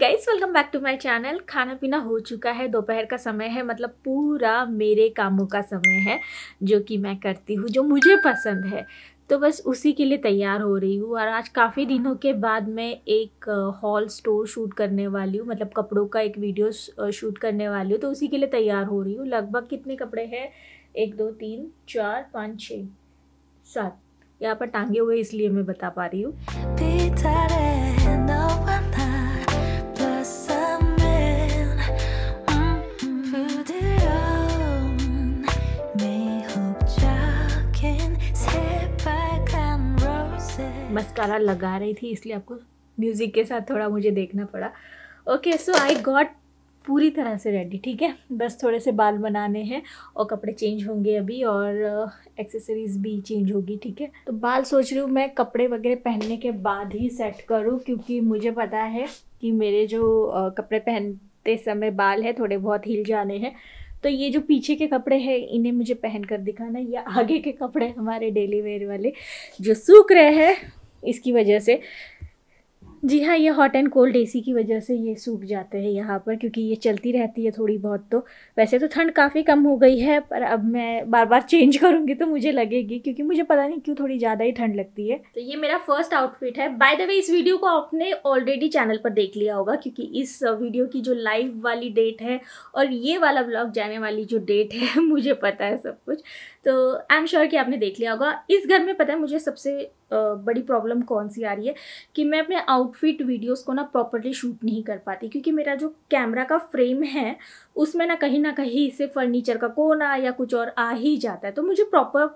Guys welcome back to my channel खाना पीना हो चुका है दोपहर का समय है मतलब पूरा मेरे कामों का समय है जो कि मैं करती हूँ जो मुझे पसंद है तो बस उसी के लिए तैयार हो रही हूँ और आज काफ़ी दिनों के बाद मैं एक हॉल स्टोर शूट करने वाली हूँ मतलब कपड़ों का एक वीडियो शूट करने वाली हूँ तो उसी के लिए तैयार हो रही हूँ लगभग कितने कपड़े हैं एक दो तीन चार पाँच छः सात यहाँ पर टांगे हुए इसलिए मैं बता पा रही हूँ मस्कारा लगा रही थी इसलिए आपको म्यूज़िक के साथ थोड़ा मुझे देखना पड़ा ओके सो आई गॉट पूरी तरह से रेडी ठीक है बस थोड़े से बाल बनाने हैं और कपड़े चेंज होंगे अभी और एक्सेसरीज uh, भी चेंज होगी ठीक है तो बाल सोच रही हूँ मैं कपड़े वगैरह पहनने के बाद ही सेट करूँ क्योंकि मुझे पता है कि मेरे जो uh, कपड़े पहनते समय बाल है थोड़े बहुत हिल जाने हैं तो ये जो पीछे के कपड़े हैं इन्हें मुझे पहन कर दिखाना या आगे के कपड़े हमारे डेली वेयर वाले जो सूख रहे हैं इसकी वजह से जी हाँ ये हॉट एंड कोल्ड एसी की वजह से ये सूख जाते हैं यहाँ पर क्योंकि ये चलती रहती है थोड़ी बहुत तो वैसे तो ठंड काफ़ी कम हो गई है पर अब मैं बार बार चेंज करूँगी तो मुझे लगेगी क्योंकि मुझे पता नहीं क्यों थोड़ी ज़्यादा ही ठंड लगती है तो ये मेरा फर्स्ट आउटफिट है बाय द वे इस वीडियो को आपने ऑलरेडी चैनल पर देख लिया होगा क्योंकि इस वीडियो की जो लाइव वाली डेट है और ये वाला ब्लॉग जाने वाली जो डेट है मुझे पता है सब कुछ तो आई एम श्योर कि आपने देख लिया होगा इस घर में पता है मुझे सबसे बड़ी प्रॉब्लम कौन सी आ रही है कि मैं अपने आउटफिट वीडियोस को ना प्रॉपरली शूट नहीं कर पाती क्योंकि मेरा जो कैमरा का फ्रेम है उसमें ना कहीं ना कहीं से फर्नीचर का कोना या कुछ और आ ही जाता है तो मुझे प्रॉपर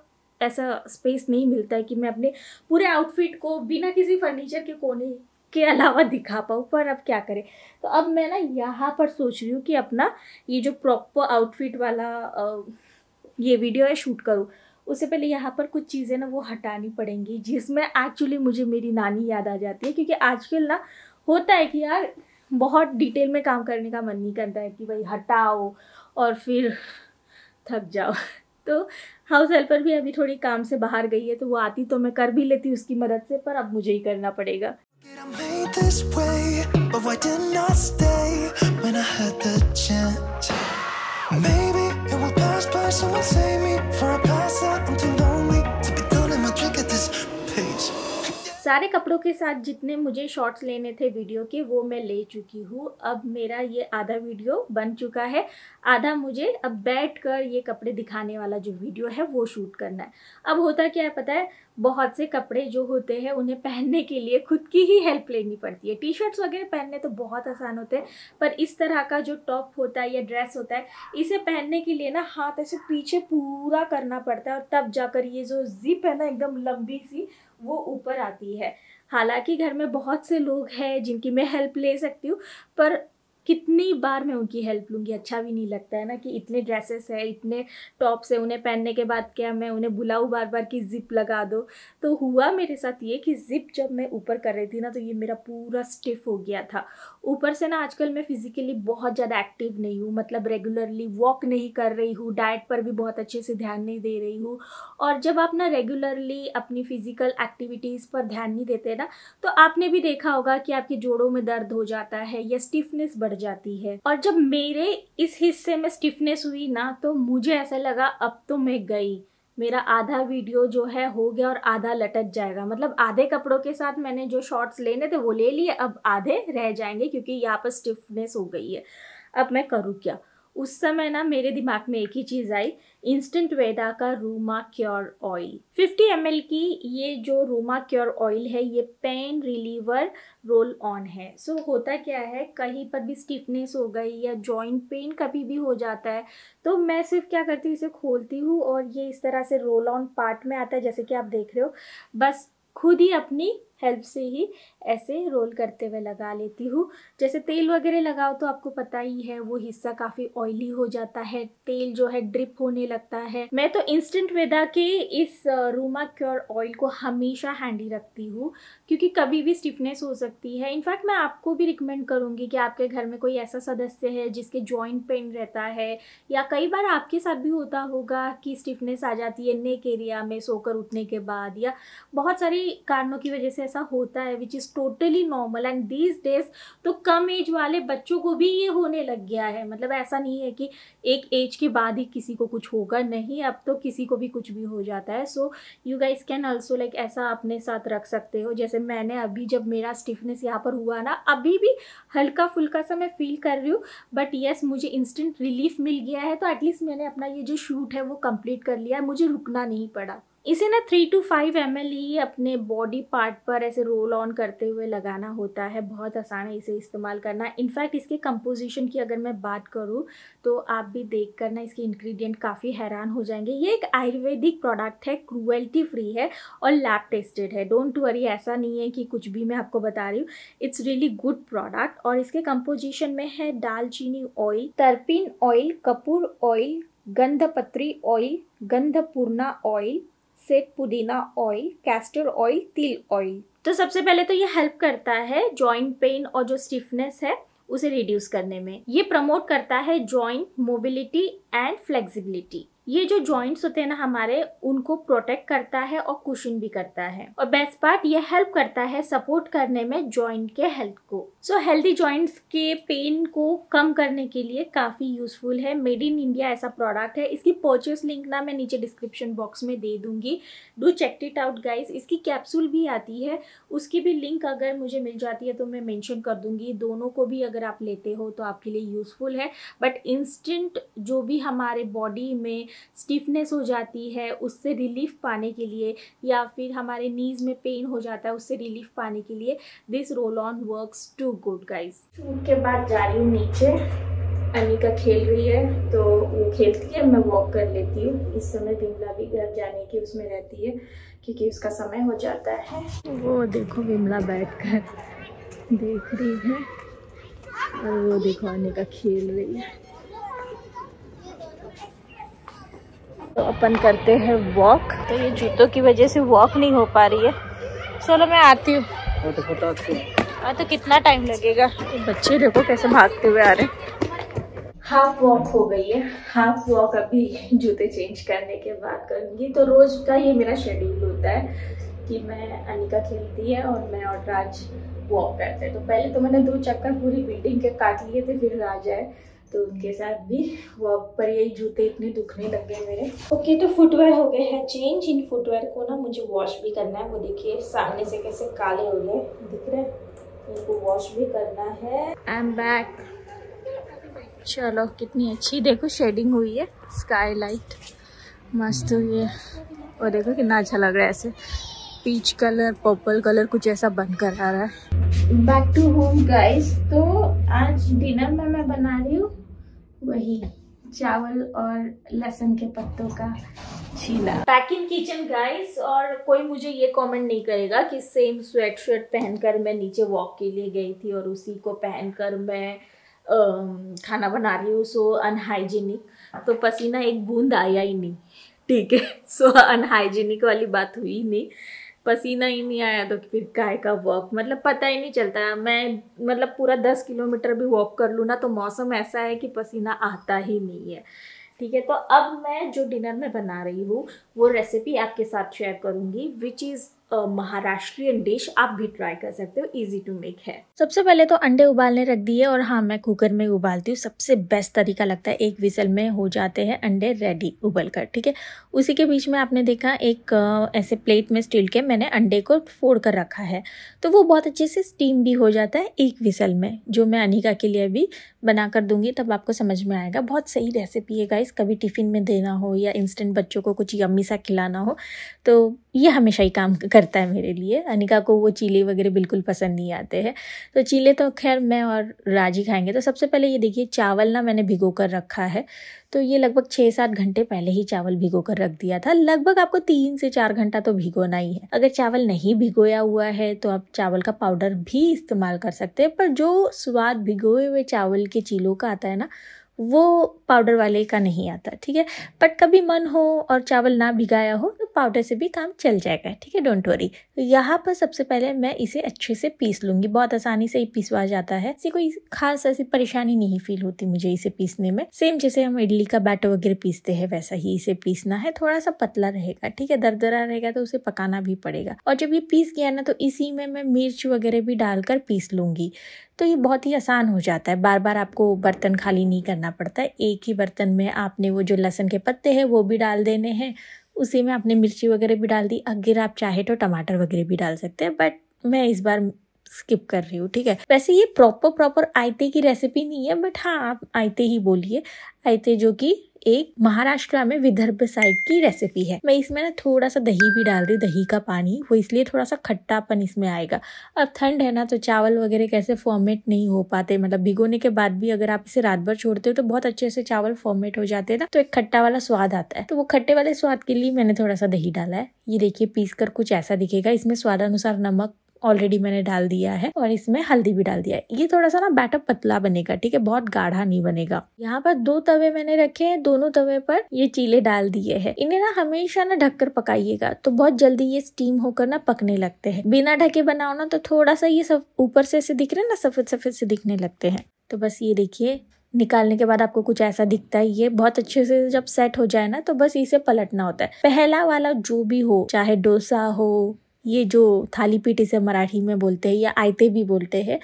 ऐसा स्पेस नहीं मिलता है कि मैं अपने पूरे आउटफिट को बिना किसी फर्नीचर के कोने के अलावा दिखा पाऊँ पर अब क्या करें तो अब मैं ना यहाँ पर सोच रही हूँ कि अपना ये जो प्रॉपर आउटफिट वाला आ, ये वीडियो है शूट करूँ उससे पहले यहाँ पर कुछ चीज़ें ना वो हटानी पड़ेंगी जिसमें एक्चुअली मुझे मेरी नानी याद आ जाती है क्योंकि आजकल ना होता है कि यार बहुत डिटेल में काम करने का मन नहीं करता है कि भाई हटाओ और फिर थक जाओ तो हाउस हेल्पर भी अभी थोड़ी काम से बाहर गई है तो वो आती तो मैं कर भी लेती उसकी मदद से पर अब मुझे ही करना पड़ेगा someone save me For I'm too lonely To be done my drink at this pace सारे कपड़ों के साथ जितने मुझे शॉर्ट्स लेने थे वीडियो के वो मैं ले चुकी हूँ अब मेरा ये आधा वीडियो बन चुका है आधा मुझे अब बैठ कर ये कपड़े दिखाने वाला जो वीडियो है वो शूट करना है अब होता क्या है पता है बहुत से कपड़े जो होते हैं उन्हें पहनने के लिए खुद की ही हेल्प लेनी पड़ती है टी शर्ट्स वगैरह पहनने तो बहुत आसान होते हैं पर इस तरह का जो टॉप होता है या ड्रेस होता है इसे पहनने के लिए ना हाथ ऐसे पीछे पूरा करना पड़ता है और तब जाकर ये जो जिप है ना एकदम लंबी सी वो ऊपर आती है हालांकि घर में बहुत से लोग हैं जिनकी मैं हेल्प ले सकती हूँ पर कितनी बार मैं उनकी हेल्प लूँगी अच्छा भी नहीं लगता है ना कि इतने ड्रेसेस है इतने टॉप्स है उन्हें पहनने के बाद क्या मैं उन्हें बुलाऊँ बार बार कि ज़िप लगा दो तो हुआ मेरे साथ ये कि ज़िप जब मैं ऊपर कर रही थी ना तो ये मेरा पूरा स्टिफ हो गया था ऊपर से ना आजकल मैं फिज़िकली बहुत ज़्यादा एक्टिव नहीं हूँ मतलब रेगुलरली वॉक नहीं कर रही हूँ डाइट पर भी बहुत अच्छे से ध्यान नहीं दे रही हूँ और जब आप ना रेगुलरली अपनी फ़िज़िकल एक्टिविटीज़ पर ध्यान नहीं देते ना तो आपने भी देखा होगा कि आपके जोड़ों में दर्द हो जाता है या स्टिफनेस बढ़ बढ़ जाती है और जब मेरे इस हिस्से में स्टिफनेस हुई ना तो मुझे ऐसा लगा अब तो मैं गई मेरा आधा वीडियो जो है हो गया और आधा लटक जाएगा मतलब आधे कपड़ों के साथ मैंने जो शॉर्ट्स लेने थे वो ले लिए अब आधे रह जाएंगे क्योंकि यहाँ पर स्टिफनेस हो गई है अब मैं करूँ क्या उस समय ना मेरे दिमाग में एक ही चीज़ आई इंस्टेंट वेदा का रूमा क्योर ऑयल 50 एम की ये जो रूमा क्योर ऑयल है ये पेन रिलीवर रोल ऑन है सो so, होता क्या है कहीं पर भी स्टिफनेस हो गई या जॉइंट पेन कभी भी हो जाता है तो मैं सिर्फ क्या करती हूँ इसे खोलती हूँ और ये इस तरह से रोल ऑन पार्ट में आता है जैसे कि आप देख रहे हो बस खुद ही अपनी हेल्प से ही ऐसे रोल करते हुए लगा लेती हूँ जैसे तेल वगैरह लगाओ तो आपको पता ही है वो हिस्सा काफ़ी ऑयली हो जाता है तेल जो है ड्रिप होने लगता है मैं तो इंस्टेंट वेदा के इस रूमा क्योर ऑयल को हमेशा हैंडी रखती हूँ क्योंकि कभी भी स्टिफनेस हो सकती है इनफैक्ट मैं आपको भी रिकमेंड करूँगी कि आपके घर में कोई ऐसा सदस्य है जिसके जॉइंट पेन रहता है या कई बार आपके साथ भी होता होगा कि स्टिफनेस आ जाती है नेक एरिया में सोकर उठने के बाद या बहुत सारी कारणों की वजह से ऐसा होता है which is totally normal and these days तो कम एज वाले बच्चों को भी ये होने लग गया है मतलब ऐसा नहीं है कि एक एज के बाद ही किसी को कुछ होगा नहीं अब तो किसी को भी कुछ भी हो जाता है so you guys can also like ऐसा अपने साथ रख सकते हो जैसे मैंने अभी जब मेरा स्टिफनेस यहाँ पर हुआ ना अभी भी हल्का फुल्का सा मैं फील कर रही हूँ बट येस मुझे इंस्टेंट रिलीफ मिल गया है तो एटलीस्ट मैंने अपना ये जो शूट है वो कम्प्लीट कर लिया है मुझे रुकना नहीं पड़ा इसे ना थ्री टू फाइव एम ही अपने बॉडी पार्ट पर ऐसे रोल ऑन करते हुए लगाना होता है बहुत आसान है इसे इस्तेमाल करना इनफैक्ट इसके कंपोजिशन की अगर मैं बात करूँ तो आप भी देख कर ना इसके इंग्रेडिएंट काफ़ी हैरान हो जाएंगे ये एक आयुर्वेदिक प्रोडक्ट है क्रूएल्टी फ्री है और लैब टेस्टेड है डोंट वरी ऐसा नहीं है कि कुछ भी मैं आपको बता रही हूँ इट्स रियली गुड प्रोडक्ट और इसके कंपोजिशन में है दालचीनी ऑयल तरपिन ऑयल कपूर ऑयल गंधपत्री ऑयल गंधपूर्णा ऑयल सेट पुदीना ऑयल कैस्टर ऑयल तिल ऑयल तो सबसे पहले तो ये हेल्प करता है जॉइंट पेन और जो स्टिफनेस है उसे रिड्यूस करने में ये प्रमोट करता है जॉइंट मोबिलिटी एंड फ्लेक्सिबिलिटी ये जो जॉइंट्स होते हैं ना हमारे उनको प्रोटेक्ट करता है और कुशन भी करता है और बेस्ट पार्ट ये हेल्प करता है सपोर्ट करने में जॉइंट के हेल्थ को सो हेल्दी जॉइंट्स के पेन को कम करने के लिए काफ़ी यूजफुल है मेड इन इंडिया ऐसा प्रोडक्ट है इसकी परचेस लिंक ना मैं नीचे डिस्क्रिप्शन बॉक्स में दे दूंगी do check it out guys इसकी कैप्सूल भी आती है उसकी भी लिंक अगर मुझे मिल जाती है तो मैं मैंशन कर दूंगी दोनों को भी अगर आप लेते हो तो आपके लिए यूजफुल है बट इंस्टेंट जो भी हमारे बॉडी में स्टिफनेस हो जाती है उससे रिलीफ पाने के लिए या फिर हमारे नीज़ में पेन हो जाता है उससे रिलीफ पाने के लिए this roll on work too good guys shoot बाद जा रही हूँ नीचे अनिका खेल रही है तो वो खेलती है मैं वॉक कर लेती हूँ इस समय विमला भी घर जाने की उसमें रहती है क्योंकि उसका समय हो जाता है वो देखो विमला बैठ कर देख रही है और वो देखो अनिका खेल रही है तो अपन करते हैं वॉक तो ये जूतों की वजह से वॉक नहीं हो पा रही है चलो मैं आती हूँ हाँ, तो कितना टाइम लगेगा बच्चे देखो कैसे भागते हुए आ रहे हाफ वॉक हो गई है हाफ वॉक अभी जूते चेंज करने के बाद करूँगी तो रोज का ये मेरा शेड्यूल होता है कि मैं अनिका खेलती है और मैं और राज वॉक करते हैं तो पहले तो मैंने दो चक्कर पूरी बिल्डिंग के काट लिए थे फिर राज आए तो उनके साथ भी वॉक पर यही जूते इतने दुखने लग गए मेरे ओके okay, तो फुटवेयर हो गए हैं चेंज इन फुटवेयर को ना मुझे वॉश भी करना है वो देखिए सामने से कैसे काले हो गए दिख रहे हैं उनको वॉश भी करना है आई एम बैक चलो कितनी अच्छी देखो शेडिंग हुई है स्काई लाइट मस्त हुई है और देखो कितना अच्छा लग रहा है ऐसे पीच कलर पर्पल कलर कुछ ऐसा बन कर आ रहा है बैक टू होम गाइस तो आज डिनर में मैं बना रही हूँ वही चावल और लहसुन के पत्तों का छीला पैक इन किचन गाइस और कोई मुझे ये कमेंट नहीं करेगा कि सेम स्वेट शर्ट पहनकर मैं नीचे वॉक के लिए गई थी और उसी को पहनकर मैं आ, खाना बना रही हूँ सो अनहाइजीनिक तो पसीना एक बूंद आया ही नहीं ठीक है सो अनहाइजीनिक वाली बात हुई नहीं पसीना ही नहीं आया तो फिर गाय का वॉक मतलब पता ही नहीं चलता मैं मतलब पूरा दस किलोमीटर भी वॉक कर लूँ ना तो मौसम ऐसा है कि पसीना आता ही नहीं है ठीक है तो अब मैं जो डिनर में बना रही हूँ वो रेसिपी आपके साथ शेयर करूँगी विच इज़ महाराष्ट्रियन डिश आप भी ट्राई कर सकते हो इजी टू मेक है सबसे पहले तो अंडे उबालने रख दिए और हाँ मैं कुकर में उबालती हूँ सबसे बेस्ट तरीका लगता है एक विसल में हो जाते हैं अंडे रेडी उबल कर ठीक है उसी के बीच में आपने देखा एक ऐसे प्लेट में स्टील के मैंने अंडे को फोड़ कर रखा है तो वो बहुत अच्छे से स्टीम भी हो जाता है एक विसल में जो मैं अनिका के लिए भी बना कर दूंगी तब आपको समझ में आएगा बहुत सही रेसिपी है गाइस कभी टिफ़िन में देना हो या इंस्टेंट बच्चों को कुछ यम्मी सा खिलाना हो तो ये हमेशा ही काम कर करता है मेरे लिए अनिका को वो चीले वगैरह बिल्कुल पसंद नहीं आते हैं तो चीले तो खैर मैं और राजी खाएंगे तो सबसे पहले ये देखिए चावल ना मैंने भिगो कर रखा है तो ये लगभग छः सात घंटे पहले ही चावल भिगो कर रख दिया था लगभग आपको तीन से चार घंटा तो भिगोना ही है अगर चावल नहीं भिगोया हुआ है तो आप चावल का पाउडर भी इस्तेमाल कर सकते हैं पर जो स्वाद भिगोए हुए चावल के चीलों का आता है ना वो पाउडर वाले का नहीं आता ठीक है बट कभी मन हो और चावल ना भिगाया हो तो पाउडर से भी काम चल जाएगा ठीक है डोंट वरी तो यहाँ पर सबसे पहले मैं इसे अच्छे से पीस लूँगी बहुत आसानी से ही पीसवा जाता है इसे कोई खास ऐसी परेशानी नहीं फील होती मुझे इसे पीसने में सेम जैसे हम इडली का बैटर वगैरह पीसते हैं वैसा ही इसे पीसना है थोड़ा सा पतला रहेगा ठीक है दरदरा रहेगा तो उसे पकाना भी पड़ेगा और जब ये पीस गया ना तो इसी में मैं मिर्च वगैरह भी डालकर पीस लूँगी तो ये बहुत ही आसान हो जाता है बार बार आपको बर्तन खाली नहीं करना करना पड़ता है एक ही बर्तन में आपने वो जो लहसुन के पत्ते हैं वो भी डाल देने हैं उसी में आपने मिर्ची वगैरह भी डाल दी अगर आप चाहे तो टमाटर वगैरह भी डाल सकते हैं बट मैं इस बार स्किप कर रही हूँ ठीक है वैसे ये प्रॉपर प्रॉपर आयते की रेसिपी नहीं है बट हाँ आप आयते ही बोलिए आयते जो कि एक महाराष्ट्र में विदर्भ साइड की रेसिपी है मैं इसमें ना थोड़ा सा दही भी डाल रही दही का पानी वो इसलिए थोड़ा सा खट्टापन इसमें आएगा अब ठंड है ना तो चावल वगैरह कैसे फॉर्मेट नहीं हो पाते मतलब भिगोने के बाद भी अगर आप इसे रात भर छोड़ते हो तो बहुत अच्छे से चावल फॉर्मेट हो जाते हैं ना तो एक खट्टा वाला स्वाद आता है तो वो खट्टे वाले स्वाद के लिए मैंने थोड़ा सा दही डाला है ये देखिए पीस कर कुछ ऐसा दिखेगा इसमें स्वाद अनुसार नमक ऑलरेडी मैंने डाल दिया है और इसमें हल्दी भी डाल दिया है ये थोड़ा सा ना बैटर पतला बनेगा ठीक है बहुत गाढ़ा नहीं बनेगा यहाँ पर दो तवे मैंने रखे हैं दोनों तवे पर ये चीले डाल दिए है इन्हें ना हमेशा ना ढककर पकाइएगा तो बहुत जल्दी ये स्टीम होकर ना पकने लगते हैं बिना ढके बनाओ ना तो थोड़ा सा ये सब ऊपर से ऐसे दिख रहे ना सफेद सफेद से दिखने लगते हैं तो बस ये देखिए निकालने के बाद आपको कुछ ऐसा दिखता है ये बहुत अच्छे से जब सेट हो जाए ना तो बस इसे पलटना होता है पहला वाला जो भी हो चाहे डोसा हो ये जो थाली पीठ इसे मराठी में बोलते हैं या आयते भी बोलते हैं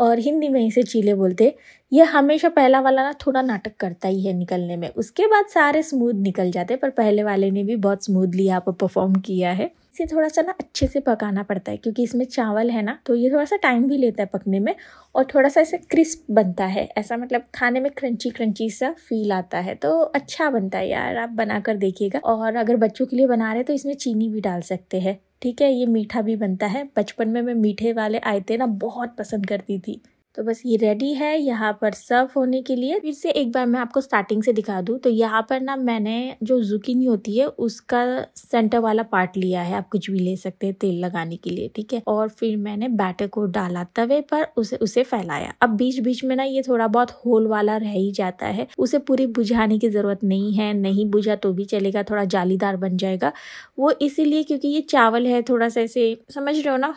और हिंदी में इसे चीले बोलते हैं ये हमेशा पहला वाला ना थोड़ा नाटक करता ही है निकलने में उसके बाद सारे स्मूथ निकल जाते हैं पर पहले वाले ने भी बहुत स्मूथली यहाँ पर परफॉर्म किया है इसे थोड़ा सा ना अच्छे से पकाना पड़ता है क्योंकि इसमें चावल है ना तो ये थोड़ा सा टाइम भी लेता है पकने में और थोड़ा सा इसे क्रिस्प बनता है ऐसा मतलब खाने में क्रंची क्रंची सा फील आता है तो अच्छा बनता है यार आप बना कर देखिएगा और अगर बच्चों के लिए बना रहे तो इसमें चीनी भी डाल सकते हैं ठीक है ये मीठा भी बनता है बचपन में मैं मीठे वाले आयते ना बहुत पसंद करती थी तो बस ये रेडी है यहाँ पर सर्व होने के लिए फिर से एक बार मैं आपको स्टार्टिंग से दिखा दूँ तो यहाँ पर ना मैंने जो जुकीनी होती है उसका सेंटर वाला पार्ट लिया है आप कुछ भी ले सकते हैं तेल लगाने के लिए ठीक है और फिर मैंने बैटर को डाला तवे पर उसे उसे फैलाया अब बीच बीच में ना ये थोड़ा बहुत होल वाला रह ही जाता है उसे पूरी बुझाने की ज़रूरत नहीं है नहीं बुझा तो भी चलेगा थोड़ा जालीदार बन जाएगा वो इसीलिए क्योंकि ये चावल है थोड़ा सा ऐसे समझ रहे हो ना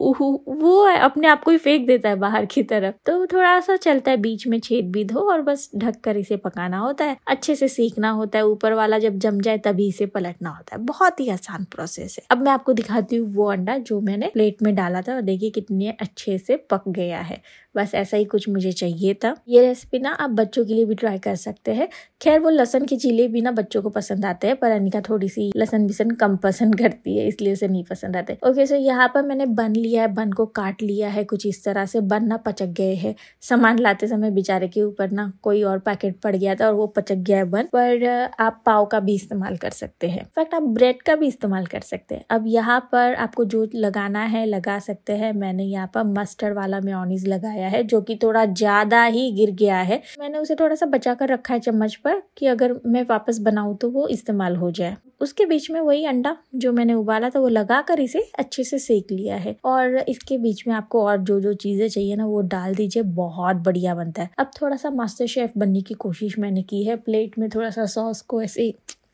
वो अपने आप को ही फेंक देता है बाहर की तरफ तो थोड़ा सा चलता है बीच में छेद भी धो और बस ढक कर इसे पकाना होता है अच्छे से सीखना होता है ऊपर वाला जब जम जाए तभी इसे पलटना होता है बहुत ही आसान प्रोसेस है अब मैं आपको दिखाती हूँ वो अंडा जो मैंने प्लेट में डाला था और देखिए कितने अच्छे से पक गया है बस ऐसा ही कुछ मुझे चाहिए था ये रेसिपी ना आप बच्चों के लिए भी ट्राई कर सकते हैं खैर वो लसन के चीले भी ना बच्चों को पसंद आते हैं पर अनिका थोड़ी सी लसन बिसन कम पसंद करती है इसलिए उसे नहीं पसंद आते ओके सो यहाँ पर मैंने बन लिया है बन को काट लिया है कुछ इस तरह से बन ना पचक गए है सामान लाते समय बेचारे के ऊपर ना कोई और पैकेट पड़ गया था और वो पचक गया है बन पर आप पाव का भी इस्तेमाल कर सकते हैं इनफैक्ट आप ब्रेड का भी इस्तेमाल कर सकते हैं अब यहाँ पर आपको जो लगाना है लगा सकते हैं मैंने यहाँ पर मस्टर्ड वाला मेयोनीज लगाया गया है जो कि थोड़ा ज़्यादा ही गिर गया है मैंने उसे थोड़ा सा बचा कर रखा है चम्मच पर कि अगर मैं वापस बनाऊँ तो वो इस्तेमाल हो जाए उसके बीच में वही अंडा जो मैंने उबाला था वो लगा कर इसे अच्छे से सेक लिया है और इसके बीच में आपको और जो जो चीज़ें चाहिए ना वो डाल दीजिए बहुत बढ़िया बनता है अब थोड़ा सा मास्टर शेफ बनने की कोशिश मैंने की है प्लेट में थोड़ा सा सॉस को ऐसे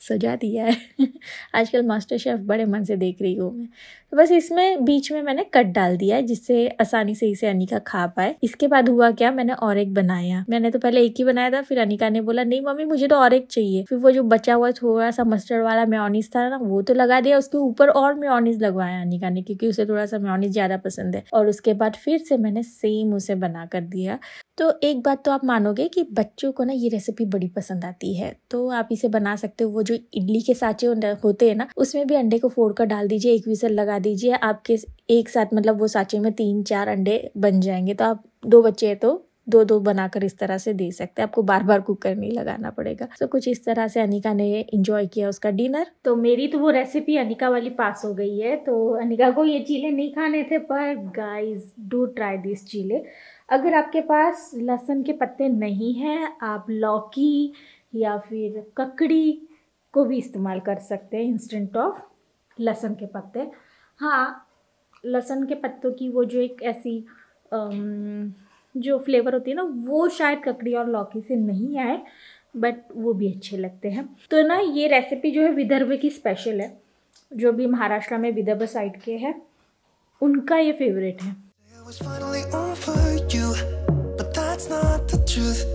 सजा दिया है आजकल मास्टर शेफ़ बड़े मन से देख रही हूँ मैं तो बस इसमें बीच में मैंने कट डाल दिया है जिससे आसानी से इसे अनिका खा पाए इसके बाद हुआ क्या मैंने और एक बनाया मैंने तो पहले एक ही बनाया था फिर अनिका ने बोला नहीं मम्मी मुझे तो और एक चाहिए फिर वो जो बचा हुआ थोड़ा सा मस्टर्ड वाला मेयोनीज था ना वो तो लगा दिया उसके ऊपर और मेयोनीज लगवाया अनिका ने क्योंकि उसे थोड़ा सा मेयोनीज ज़्यादा पसंद है और उसके बाद फिर से मैंने सेम उसे बना कर दिया तो एक बात तो आप मानोगे कि बच्चों को ना ये रेसिपी बड़ी पसंद आती है तो आप इसे बना सकते हो वो जो इडली के साचे होते हैं ना उसमें भी अंडे को फोड़ कर डाल दीजिए एक विसल लगा दीजिए आपके एक साथ मतलब वो साचे में तीन चार अंडे बन जाएंगे तो आप दो बच्चे हैं तो दो दो बनाकर इस तरह से दे सकते हैं आपको बार बार कुकर नहीं लगाना पड़ेगा तो कुछ इस तरह से अनिका ने इंजॉय किया उसका डिनर तो मेरी तो वो रेसिपी अनिका वाली पास हो गई है तो अनिका को ये चीले नहीं खाने थे पर गाइस डू ट्राई दिस चीले अगर आपके पास लहसुन के पत्ते नहीं हैं आप लौकी या फिर ककड़ी को भी इस्तेमाल कर सकते हैं इंस्टेंट ऑफ लहसुन के पत्ते हाँ लहसुन के पत्तों की वो जो एक ऐसी जो फ्लेवर होती है ना वो शायद ककड़ी और लौकी से नहीं आए बट वो भी अच्छे लगते हैं तो ना ये रेसिपी जो है विदर्भ की स्पेशल है जो भी महाराष्ट्र में विदर्भ साइड के हैं उनका ये फेवरेट है It was finally over you, but that's not the truth.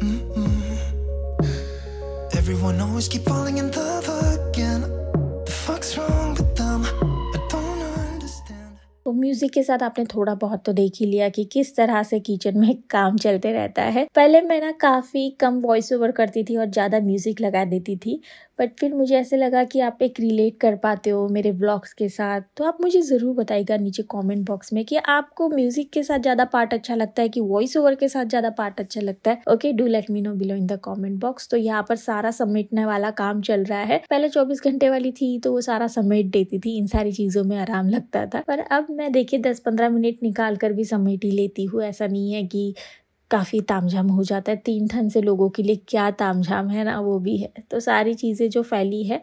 Mm -mm. Everyone always keep falling in love. Music के साथ आपने थोड़ा बहुत तो देख ही लिया कि किस तरह से किचन में काम चलते रहता है पहले मैं ना काफ़ी कम वॉइस ओवर करती थी और ज़्यादा म्यूज़िक लगा देती थी बट फिर मुझे ऐसे लगा कि आप एक रिलेट कर पाते हो मेरे ब्लॉग्स के साथ तो आप मुझे ज़रूर बताइएगा नीचे कमेंट बॉक्स में कि आपको म्यूज़िक के साथ ज़्यादा पार्ट अच्छा लगता है कि वॉइस ओवर के साथ ज़्यादा पार्ट अच्छा लगता है okay do let me know below in the comment box तो यहाँ पर सारा समेटने वाला काम चल रहा है पहले चौबीस घंटे वाली थी तो वो सारा समेट देती थी इन सारी चीज़ों में आराम लगता था पर अब मैं मैं देखिए दस पंद्रह मिनट निकाल कर भी समेटी लेती हूँ ऐसा नहीं है कि काफ़ी तामझाम हो जाता है तीन ठन से लोगों के लिए क्या तामझाम है ना वो भी है तो सारी चीज़ें जो फैली है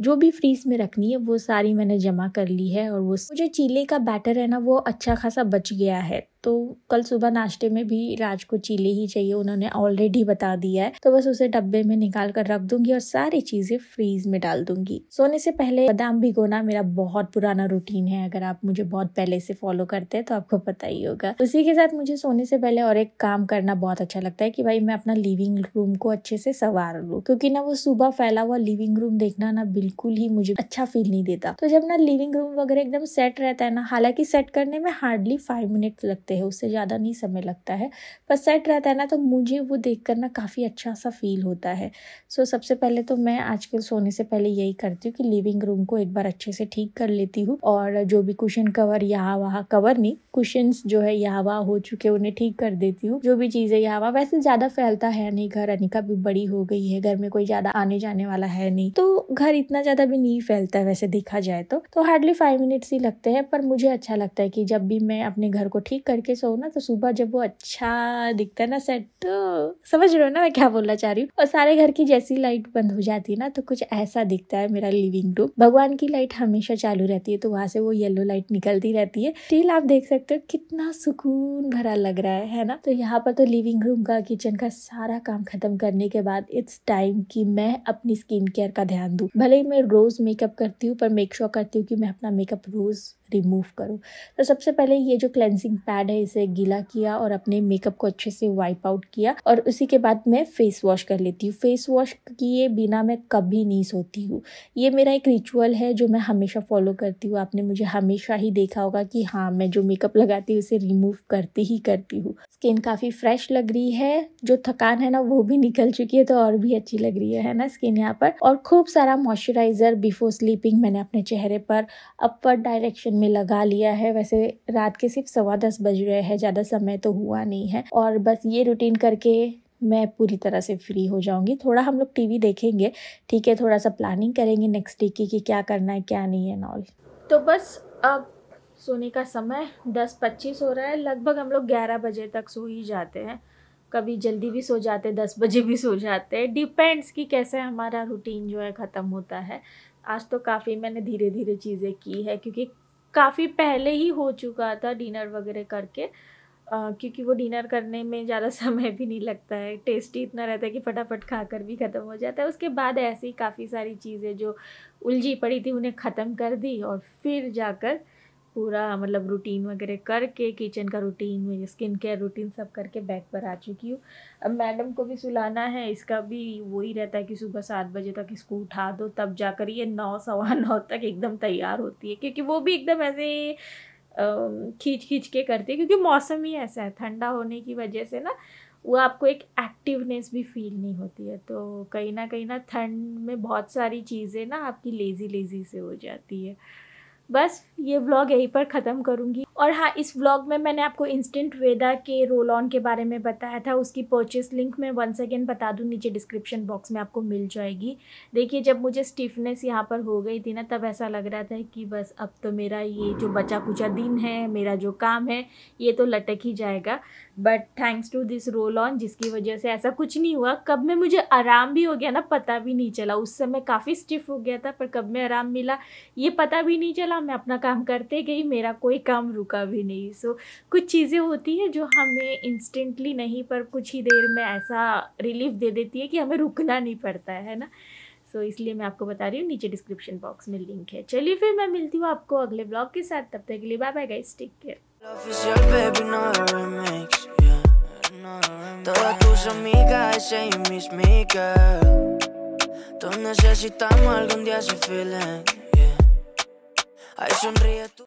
जो भी फ्रीज में रखनी है वो सारी मैंने जमा कर ली है और वो जो चीले का बैटर है ना वो अच्छा खासा बच गया है तो कल सुबह नाश्ते में भी राज को चीले ही चाहिए उन्होंने ऑलरेडी बता दिया है तो बस उसे डब्बे में निकाल कर रख दूंगी और सारी चीज़ें फ्रीज में डाल दूंगी सोने से पहले बादाम भिगोना मेरा बहुत पुराना रूटीन है अगर आप मुझे बहुत पहले से फॉलो करते हैं तो आपको पता ही होगा उसी के साथ मुझे सोने से पहले और एक काम करना बहुत अच्छा लगता है कि भाई मैं अपना लिविंग रूम को अच्छे से संवार लू क्योंकि ना वो सुबह फैला हुआ लिविंग रूम देखना ना बिल्कुल ही मुझे अच्छा फील नहीं देता तो जब ना लिविंग रूम वगैरह एकदम सेट रहता है ना हालांकि सेट करने में हार्डली फाइव मिनट लगते सकते हैं उससे ज़्यादा नहीं समय लगता है पर सेट रहता है ना तो मुझे वो देख कर ना काफ़ी अच्छा सा फील होता है सो so, सबसे पहले तो मैं आजकल सोने से पहले यही करती हूँ कि लिविंग रूम को एक बार अच्छे से ठीक कर लेती हूँ और जो भी कुशन कवर यहाँ वहाँ कवर नहीं कुशंस जो है यहाँ वहाँ हो चुके उन्हें ठीक कर देती हूँ जो भी चीज़ें यहाँ वहाँ वैसे ज़्यादा फैलता है नहीं घर अनिका भी बड़ी हो गई है घर में कोई ज़्यादा आने जाने वाला है नहीं तो घर इतना ज़्यादा भी नहीं फैलता है वैसे देखा जाए तो, तो हार्डली फाइव मिनट्स ही लगते हैं पर मुझे अच्छा लगता है कि जब भी मैं अपने घर को ठीक कर के सो ना तो सुबह जब वो अच्छा दिखता है ना सेट तो समझ रहे हो ना मैं क्या बोलना चाह रही हूँ और सारे घर की जैसी लाइट बंद हो जाती है ना तो कुछ ऐसा दिखता है मेरा लिविंग रूम भगवान की लाइट हमेशा चालू रहती है तो वहां से वो येलो लाइट निकलती रहती है स्टील आप देख सकते हो कितना सुकून भरा लग रहा है है ना तो यहाँ पर तो लिविंग रूम का किचन का सारा काम खत्म करने के बाद इट्स टाइम कि मैं अपनी स्किन केयर का ध्यान दू भले ही मैं रोज मेकअप करती हूँ पर मेक श्योर sure करती हूँ कि मैं अपना मेकअप रोज रिमूव करूँ तो सबसे पहले ये जो क्लेंसिंग पैड है इसे गीला किया और अपने मेकअप को अच्छे से वाइप आउट किया और उसी के बाद मैं फेस वॉश कर लेती हूँ फेस वॉश किए बिना मैं कभी नहीं सोती हूँ ये मेरा एक रिचुअल है जो मैं हमेशा फॉलो करती हूँ आपने मुझे हमेशा ही देखा होगा कि हाँ मैं जो मेकअप लगाती हूँ उसे रिमूव करती ही करती हूँ स्किन काफ़ी फ्रेश लग रही है जो थकान है ना वो भी निकल चुकी है तो और भी अच्छी लग रही है ना स्किन यहाँ पर और खूब सारा मॉइस्चराइज़र बिफोर स्लीपिंग मैंने अपने चेहरे पर अपर डायरेक्शन में लगा लिया है वैसे रात के सिर्फ सवा दस बजे रहे हैं ज़्यादा समय तो हुआ नहीं है और बस ये रूटीन करके मैं पूरी तरह से फ्री हो जाऊंगी थोड़ा हम लोग टीवी देखेंगे ठीक है थोड़ा सा प्लानिंग करेंगे नेक्स्ट डे की कि क्या करना है क्या नहीं है नॉल तो बस अब सोने का समय दस पच्चीस हो रहा है लगभग हम लोग ग्यारह बजे तक सो ही जाते हैं कभी जल्दी भी सो जाते दस बजे भी सो जाते हैं डिपेंड्स कि कैसे हमारा रूटीन जो है ख़त्म होता है आज तो काफ़ी मैंने धीरे धीरे चीज़ें की है क्योंकि काफ़ी पहले ही हो चुका था डिनर वगैरह करके आ, क्योंकि वो डिनर करने में ज़्यादा समय भी नहीं लगता है टेस्टी इतना रहता है कि फटाफट खा कर भी ख़त्म हो जाता है उसके बाद ऐसी काफ़ी सारी चीज़ें जो उलझी पड़ी थी उन्हें ख़त्म कर दी और फिर जाकर पूरा मतलब रूटीन वगैरह करके किचन का रूटीन मेरी स्किन केयर रूटीन सब करके बैग पर आ चुकी हूँ अब मैडम को भी सुलाना है इसका भी वही रहता है कि सुबह सात बजे तक इसको उठा दो तब जाकर ये नौ सवा नौ तक एकदम तैयार होती है क्योंकि वो भी एकदम ऐसे खींच खींच के करती है क्योंकि मौसम ही ऐसा है ठंडा होने की वजह से ना वो आपको एक एक्टिवनेस भी फील नहीं होती है तो कहीं ना कहीं ना ठंड में बहुत सारी चीज़ें ना आपकी लेज़ी लेज़ी से हो जाती है बस ये ब्लॉग यहीं पर ख़त्म करूँगी और हाँ इस व्लॉग में मैंने आपको इंस्टेंट वेदा के रोल ऑन के बारे में बताया था उसकी परचेस लिंक मैं वंस अगेन बता दूँ नीचे डिस्क्रिप्शन बॉक्स में आपको मिल जाएगी देखिए जब मुझे स्टिफनेस यहाँ पर हो गई थी ना तब ऐसा लग रहा था कि बस अब तो मेरा ये जो बचा कुचा दिन है मेरा जो काम है ये तो लटक ही जाएगा but thanks to this roll on जिसकी वजह से ऐसा कुछ नहीं हुआ कब में मुझे आराम भी हो गया ना पता भी नहीं चला उस समय काफ़ी स्टिफ हो गया था पर कब में आराम मिला ये पता भी नहीं चला मैं अपना काम करते गई मेरा कोई काम रुका भी नहीं सो so, कुछ चीज़ें होती हैं जो हमें इंस्टेंटली नहीं पर कुछ ही देर में ऐसा रिलीफ दे देती है कि हमें रुकना नहीं पड़ता है ना सो so, इसलिए मैं आपको बता रही हूँ नीचे डिस्क्रिप्शन बॉक्स में लिंक है चलिए फिर मैं मिलती हूँ आपको अगले ब्लॉग के साथ तब तक के लिए bye bye guys take care Todos necesitamos algún día ese feeling. Yeah. Ay, sonríe tú.